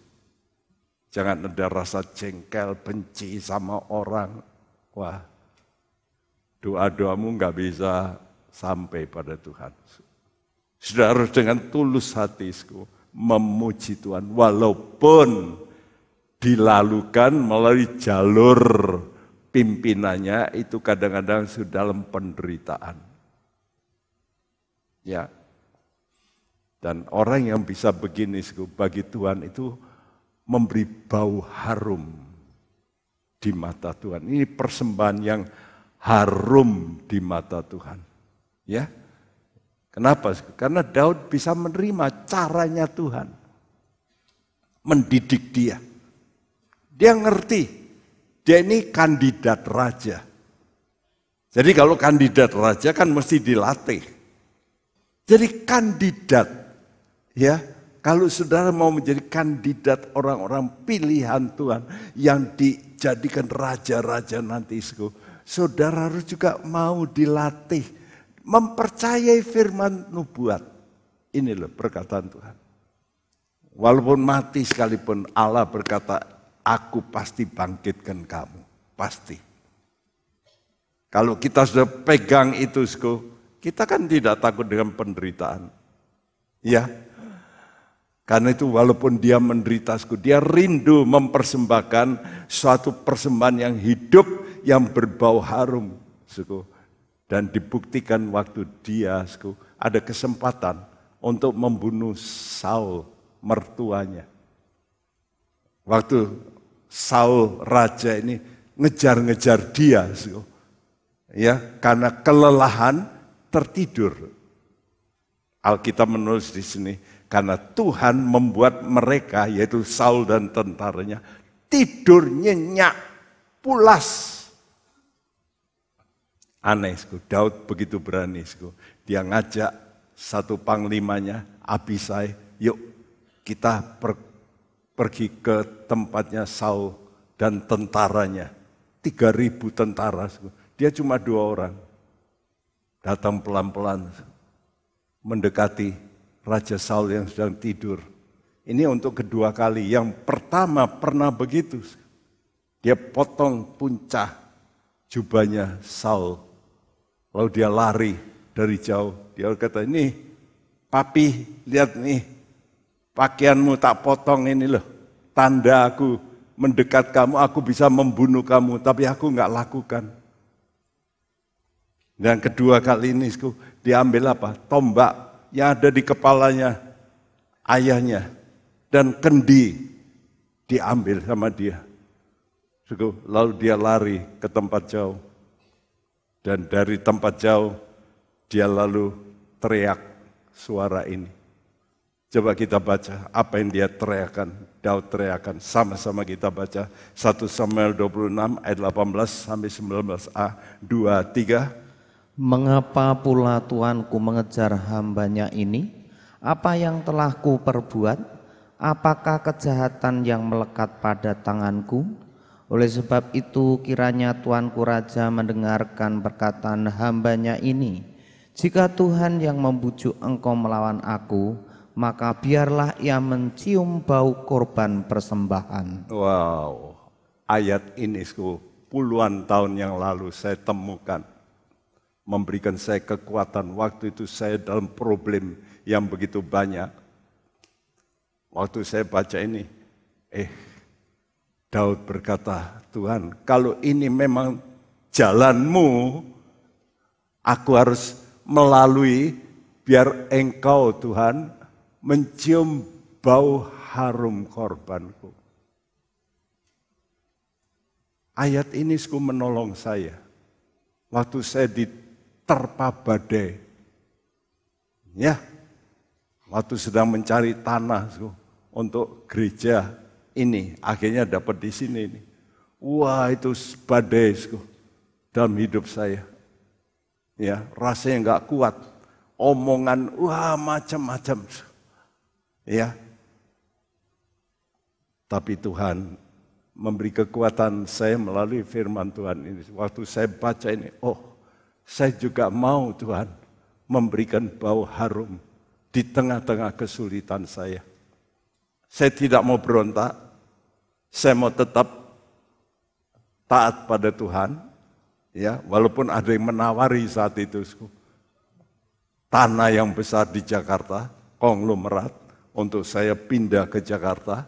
Jangan ada rasa jengkel, benci sama orang. Wah, doa-doamu nggak bisa sampai pada Tuhan. Sudah harus dengan tulus hatiku memuji Tuhan walaupun dilalukan melalui jalur pimpinannya itu kadang-kadang sudah dalam penderitaan. Ya. Dan orang yang bisa begini bagi Tuhan itu memberi bau harum di mata Tuhan. Ini persembahan yang harum di mata Tuhan. Ya. Kenapa? Karena Daud bisa menerima caranya Tuhan. Mendidik dia. Dia ngerti dia ini kandidat raja. Jadi kalau kandidat raja kan mesti dilatih. Jadi kandidat ya, kalau saudara mau menjadi kandidat orang-orang pilihan Tuhan yang dijadikan raja-raja nanti saudara harus juga mau dilatih mempercayai firman nubuat. Ini loh perkataan Tuhan. Walaupun mati sekalipun Allah berkata aku pasti bangkitkan kamu. Pasti. Kalau kita sudah pegang itu, Sko, kita kan tidak takut dengan penderitaan. Ya, karena itu walaupun dia menderita, Sko, dia rindu mempersembahkan suatu persembahan yang hidup, yang berbau harum. Sko. Dan dibuktikan waktu dia Sko, ada kesempatan untuk membunuh Saul, mertuanya. Waktu Saul raja ini ngejar-ngejar dia. Ya, karena kelelahan tertidur. Alkitab menulis di sini, karena Tuhan membuat mereka, yaitu Saul dan tentaranya, tidur nyenyak, pulas. Aneh, sku. Daud begitu berani. Sku. Dia ngajak satu panglimanya, Abisai, yuk kita per pergi ke tempatnya Saul dan tentaranya. tiga ribu tentara. Dia cuma dua orang. Datang pelan-pelan mendekati Raja Saul yang sedang tidur. Ini untuk kedua kali. Yang pertama pernah begitu. Dia potong puncak jubahnya Saul. Lalu dia lari dari jauh. Dia kata, ini papi lihat nih Pakaianmu tak potong ini loh. Tanda aku mendekat kamu, aku bisa membunuh kamu, tapi aku nggak lakukan. Dan kedua kali ini aku diambil apa? Tombak yang ada di kepalanya ayahnya dan kendi diambil sama dia. Lalu dia lari ke tempat jauh. Dan dari tempat jauh dia lalu teriak suara ini. Coba kita baca apa yang dia teriakan, Daud teriakan. Sama-sama kita baca 1 Samuel 26 ayat 18 sampai 19a 2 3. Mengapa pula Tuanku mengejar hambanya ini? Apa yang telah ku perbuat? Apakah kejahatan yang melekat pada tanganku? Oleh sebab itu kiranya Tuanku Raja mendengarkan perkataan hambanya ini. Jika Tuhan yang membujuk engkau melawan aku, maka biarlah ia mencium bau korban persembahan. Wow, ayat ini puluhan tahun yang lalu saya temukan. Memberikan saya kekuatan, waktu itu saya dalam problem yang begitu banyak. Waktu saya baca ini, eh Daud berkata, Tuhan kalau ini memang jalanmu, aku harus melalui biar engkau Tuhan mencium bau harum korbanku. Ayat ini sku menolong saya. Waktu saya diterpa badai. Ya, waktu sedang mencari tanah sku, untuk gereja ini. Akhirnya dapat di sini. Ini. Wah itu badai sku, dalam hidup saya. Ya, rasanya nggak kuat. Omongan, wah macam-macam. Ya. Tapi Tuhan memberi kekuatan saya melalui firman Tuhan ini. Waktu saya baca ini, oh, saya juga mau Tuhan memberikan bau harum di tengah-tengah kesulitan saya. Saya tidak mau berontak, saya mau tetap taat pada Tuhan, ya, walaupun ada yang menawari saat itu tanah yang besar di Jakarta, konglomerat, untuk saya pindah ke Jakarta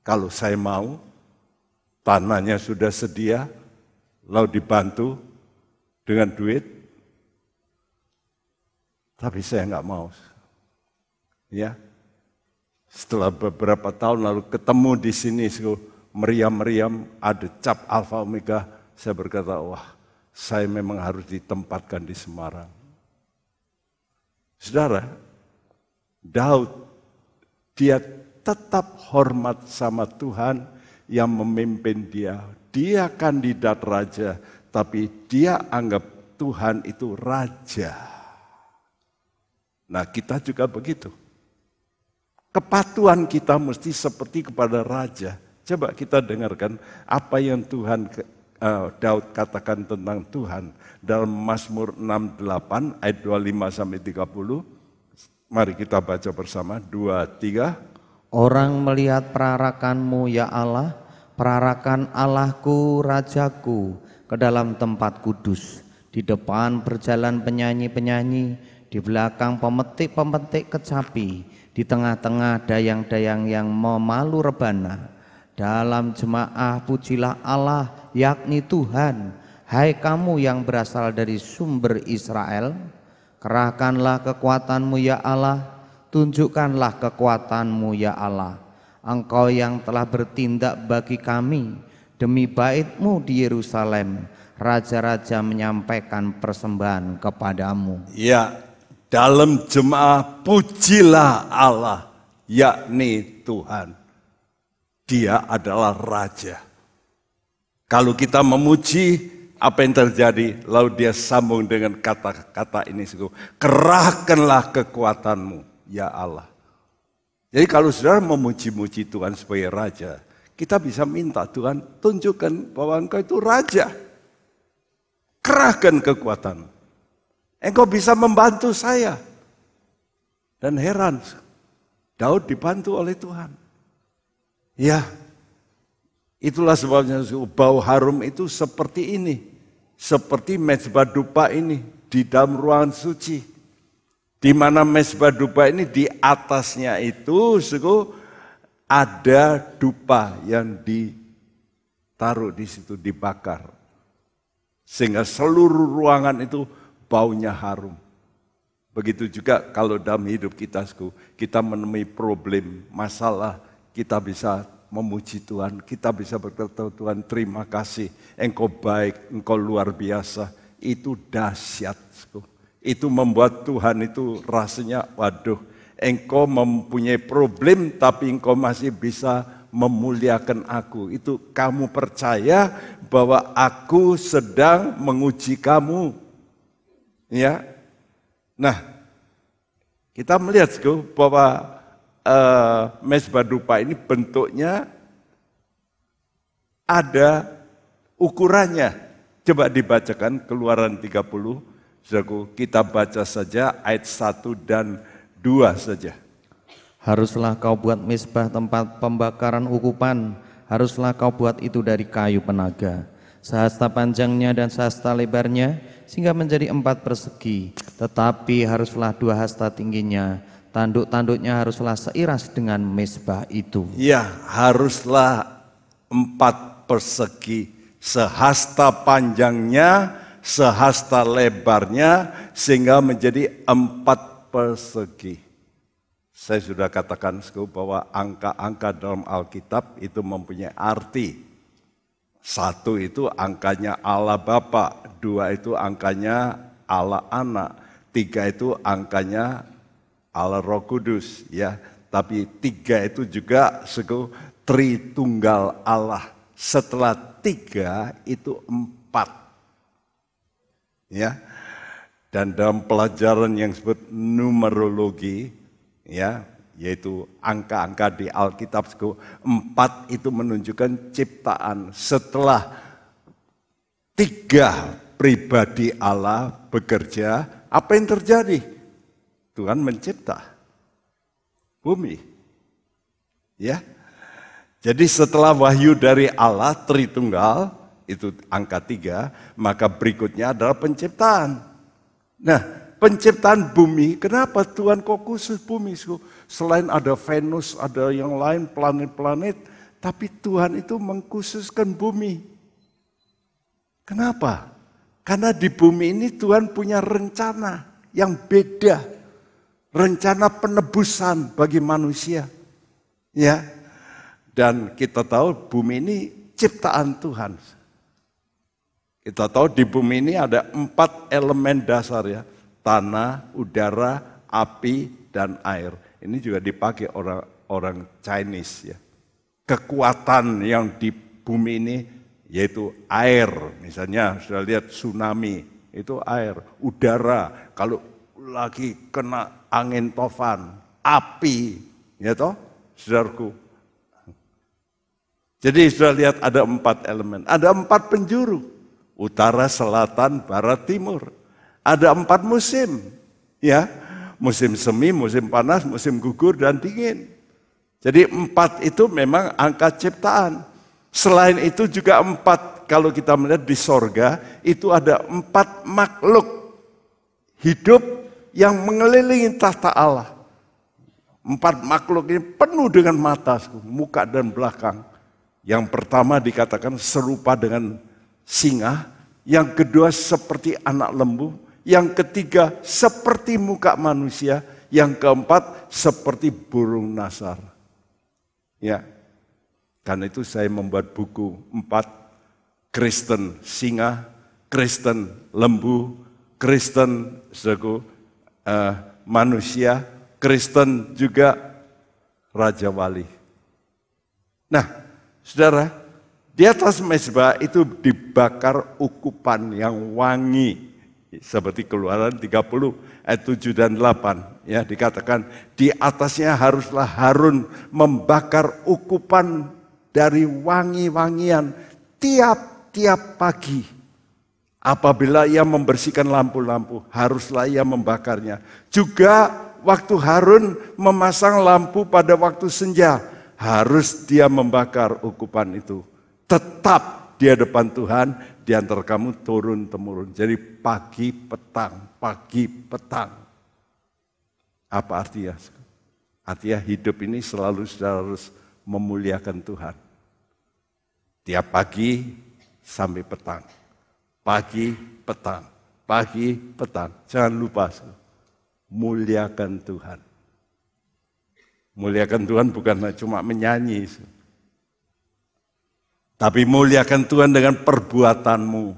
kalau saya mau, tanahnya sudah sedia, lalu dibantu dengan duit, tapi saya nggak mau. Ya, setelah beberapa tahun lalu ketemu di sini, meriam-meriam ada cap Alfa Omega, saya berkata, wah, saya memang harus ditempatkan di Semarang. Saudara, Daud dia tetap hormat sama Tuhan yang memimpin dia. Dia kandidat raja, tapi dia anggap Tuhan itu raja. Nah, kita juga begitu. Kepatuhan kita mesti seperti kepada raja. Coba kita dengarkan apa yang Tuhan uh, Daud katakan tentang Tuhan dalam Mazmur 68 ayat 25 sampai 30. Mari kita baca bersama, dua, tiga. Orang melihat perarakanmu ya Allah, perarakan Allahku, Rajaku, ke dalam tempat kudus. Di depan berjalan penyanyi-penyanyi, di belakang pemetik-pemetik kecapi, di tengah-tengah dayang-dayang yang memalu rebana. Dalam jemaah pujilah Allah, yakni Tuhan. Hai kamu yang berasal dari sumber Israel, Kerahkanlah kekuatanmu ya Allah, tunjukkanlah kekuatanmu ya Allah. Engkau yang telah bertindak bagi kami, demi baitmu di Yerusalem, raja-raja menyampaikan persembahan kepadamu. Ya, dalam jemaah pujilah Allah, yakni Tuhan. Dia adalah Raja. Kalau kita memuji, apa yang terjadi? Lalu dia sambung dengan kata-kata ini. Kerahkanlah kekuatanmu, ya Allah. Jadi kalau saudara memuji-muji Tuhan sebagai Raja, kita bisa minta Tuhan tunjukkan bahwa engkau itu Raja. Kerahkan kekuatanmu Engkau bisa membantu saya. Dan heran, Daud dibantu oleh Tuhan. Ya, Itulah sebabnya bau harum itu seperti ini, seperti mezbah dupa ini di dalam ruangan suci. Di mana mezbah dupa ini di atasnya itu suku ada dupa yang ditaruh di situ dibakar. Sehingga seluruh ruangan itu baunya harum. Begitu juga kalau dalam hidup kita, kita menemui problem, masalah, kita bisa memuji Tuhan, kita bisa berkata Tuhan terima kasih, engkau baik, engkau luar biasa. Itu dahsyat. Itu membuat Tuhan itu rasanya waduh, engkau mempunyai problem tapi engkau masih bisa memuliakan aku. Itu kamu percaya bahwa aku sedang menguji kamu. Ya. Nah, kita melihat bahwa uh, eh, mesbah dupa ini bentuknya ada ukurannya. Coba dibacakan keluaran 30, Zaku, kita baca saja ayat 1 dan 2 saja. Haruslah kau buat Mesbah tempat pembakaran ukupan, haruslah kau buat itu dari kayu penaga. Sehasta panjangnya dan sehasta lebarnya, sehingga menjadi empat persegi. Tetapi haruslah dua hasta tingginya, Tanduk-tanduknya haruslah seiras dengan mesbah itu. Ya, haruslah empat persegi sehasta panjangnya, sehasta lebarnya, sehingga menjadi empat persegi. Saya sudah katakan bahwa angka-angka dalam Alkitab itu mempunyai arti. Satu itu angkanya Allah Bapa, dua itu angkanya Allah Anak, tiga itu angkanya Allah Roh Kudus ya. Tapi tiga itu juga sego Tritunggal Allah. Setelah tiga itu empat. Ya. Dan dalam pelajaran yang disebut numerologi ya, yaitu angka-angka di Alkitab sego empat itu menunjukkan ciptaan setelah tiga pribadi Allah bekerja apa yang terjadi? Tuhan mencipta bumi. Ya. Jadi setelah wahyu dari Allah Tritunggal itu angka tiga, maka berikutnya adalah penciptaan. Nah, penciptaan bumi, kenapa Tuhan kok khusus bumi? Selain ada Venus, ada yang lain planet-planet, tapi Tuhan itu mengkhususkan bumi. Kenapa? Karena di bumi ini Tuhan punya rencana yang beda rencana penebusan bagi manusia. Ya. Dan kita tahu bumi ini ciptaan Tuhan. Kita tahu di bumi ini ada empat elemen dasar ya. Tanah, udara, api, dan air. Ini juga dipakai orang orang Chinese ya. Kekuatan yang di bumi ini yaitu air. Misalnya sudah lihat tsunami itu air, udara. Kalau lagi kena angin tofan, api, ya toh, saudaraku. Jadi sudah lihat ada empat elemen, ada empat penjuru, utara, selatan, barat, timur. Ada empat musim, ya, musim semi, musim panas, musim gugur dan dingin. Jadi empat itu memang angka ciptaan. Selain itu juga empat, kalau kita melihat di sorga, itu ada empat makhluk hidup yang mengelilingi tahta Allah. Empat makhluk ini penuh dengan mata, muka dan belakang. Yang pertama dikatakan serupa dengan singa, yang kedua seperti anak lembu, yang ketiga seperti muka manusia, yang keempat seperti burung nasar. Ya. Karena itu saya membuat buku empat Kristen singa, Kristen lembu, Kristen segu uh, manusia, Kristen juga Raja Wali. Nah, saudara, di atas mesbah itu dibakar ukupan yang wangi. Seperti keluaran 30 ayat 7 dan 8. Ya, dikatakan di atasnya haruslah Harun membakar ukupan dari wangi-wangian tiap-tiap pagi Apabila ia membersihkan lampu-lampu, haruslah ia membakarnya. Juga waktu Harun memasang lampu pada waktu senja, harus dia membakar ukupan itu. Tetap di depan Tuhan, di antara kamu turun-temurun. Jadi pagi petang, pagi petang. Apa artinya? Artinya hidup ini selalu selalu harus memuliakan Tuhan. Tiap pagi sampai petang Pagi, petang. Pagi, petang. Jangan lupa. Muliakan Tuhan. Muliakan Tuhan bukan cuma menyanyi. Tapi muliakan Tuhan dengan perbuatanmu.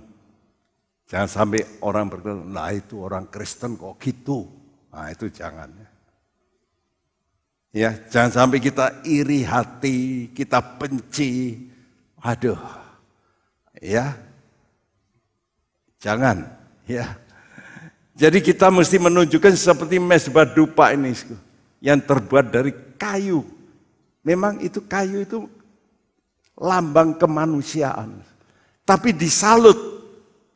Jangan sampai orang berkata, nah itu orang Kristen kok gitu. Nah itu jangan. Ya, ya jangan sampai kita iri hati, kita benci. Aduh, ya Jangan, ya. Jadi kita mesti menunjukkan seperti mesbah dupa ini yang terbuat dari kayu. Memang itu kayu itu lambang kemanusiaan. Tapi disalut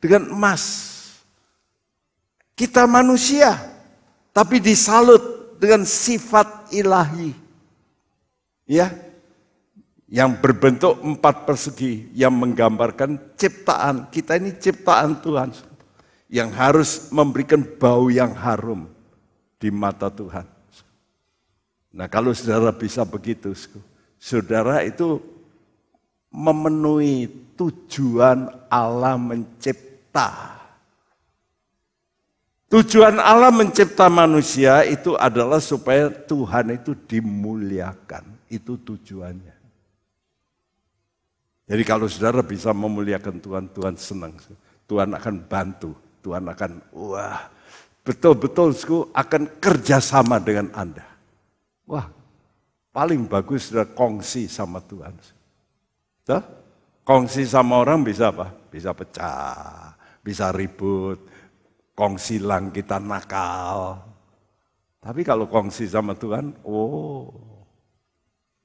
dengan emas. Kita manusia, tapi disalut dengan sifat ilahi. Ya, yang berbentuk empat persegi yang menggambarkan ciptaan. Kita ini ciptaan Tuhan yang harus memberikan bau yang harum di mata Tuhan. Nah kalau saudara bisa begitu, saudara itu memenuhi tujuan Allah mencipta. Tujuan Allah mencipta manusia itu adalah supaya Tuhan itu dimuliakan. Itu tujuannya. Jadi kalau saudara bisa memuliakan Tuhan, Tuhan senang. Tuhan akan bantu, Tuhan akan wah betul-betul akan kerjasama dengan Anda. Wah, paling bagus sudah kongsi sama Tuhan. Tuh? Kongsi sama orang bisa apa? Bisa pecah, bisa ribut, kongsi lang kita nakal. Tapi kalau kongsi sama Tuhan, oh,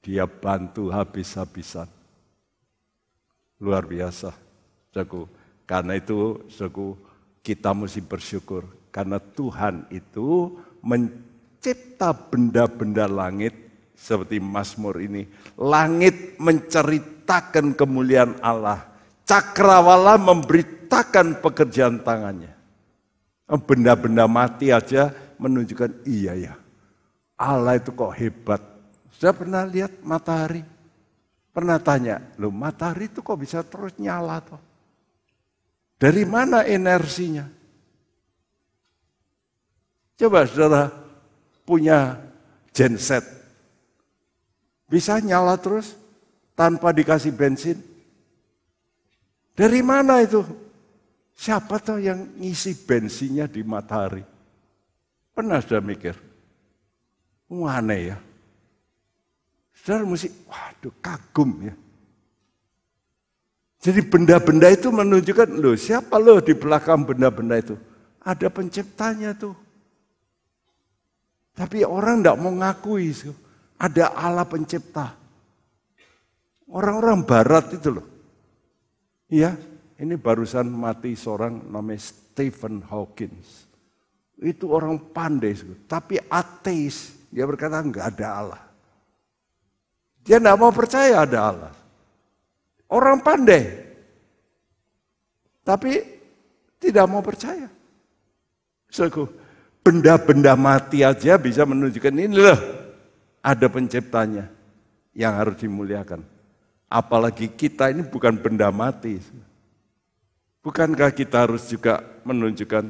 dia bantu habis-habisan luar biasa. Saudaraku, karena itu saudaraku kita mesti bersyukur karena Tuhan itu mencipta benda-benda langit seperti Mazmur ini. Langit menceritakan kemuliaan Allah. Cakrawala memberitakan pekerjaan tangannya. Benda-benda mati aja menunjukkan iya ya. Allah itu kok hebat. Sudah pernah lihat matahari? Pernah tanya, lo matahari itu kok bisa terus nyala toh? Dari mana energinya? Coba saudara punya genset. Bisa nyala terus tanpa dikasih bensin? Dari mana itu? Siapa tuh yang ngisi bensinnya di matahari? Pernah sudah mikir? Wah, Aneh ya. Saudara mesti, waduh kagum ya. Jadi benda-benda itu menunjukkan, loh siapa loh di belakang benda-benda itu? Ada penciptanya tuh. Tapi orang tidak mau ngakui, ada Allah pencipta. Orang-orang barat itu loh. Iya, ini barusan mati seorang namanya Stephen Hawkins. Itu orang pandai, tapi ateis. Dia berkata, enggak ada Allah. Dia tidak mau percaya ada Allah. Orang pandai. Tapi tidak mau percaya. Selaku benda-benda mati aja bisa menunjukkan ini loh. Ada penciptanya yang harus dimuliakan. Apalagi kita ini bukan benda mati. Bukankah kita harus juga menunjukkan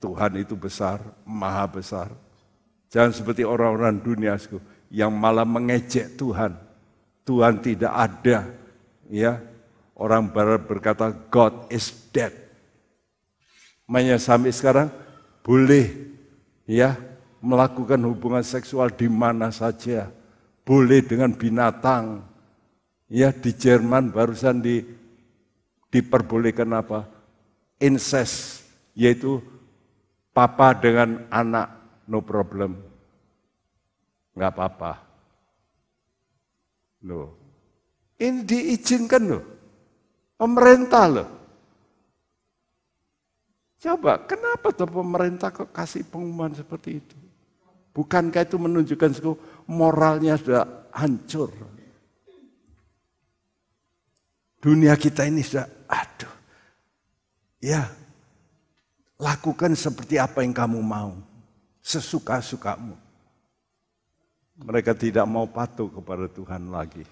Tuhan itu besar, maha besar. Jangan seperti orang-orang dunia. Saudaraku yang malah mengejek Tuhan. Tuhan tidak ada, ya. Orang barat berkata God is dead. Makanya sampai sekarang boleh ya melakukan hubungan seksual di mana saja. Boleh dengan binatang. Ya di Jerman barusan di diperbolehkan apa? Incest, yaitu papa dengan anak, no problem nggak apa-apa. Loh, ini diizinkan loh, pemerintah loh. Coba, kenapa tuh pemerintah kok kasih pengumuman seperti itu? Bukankah itu menunjukkan suku moralnya sudah hancur? Dunia kita ini sudah, aduh, ya lakukan seperti apa yang kamu mau, sesuka-sukamu. Mereka tidak mau patuh kepada Tuhan lagi.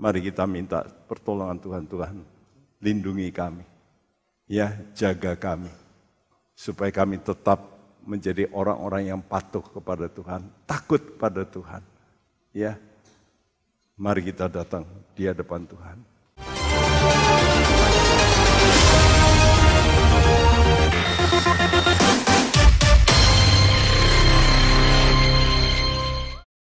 Mari kita minta pertolongan Tuhan, Tuhan lindungi kami. Ya, jaga kami. Supaya kami tetap menjadi orang-orang yang patuh kepada Tuhan, takut pada Tuhan. Ya. Mari kita datang di hadapan Tuhan.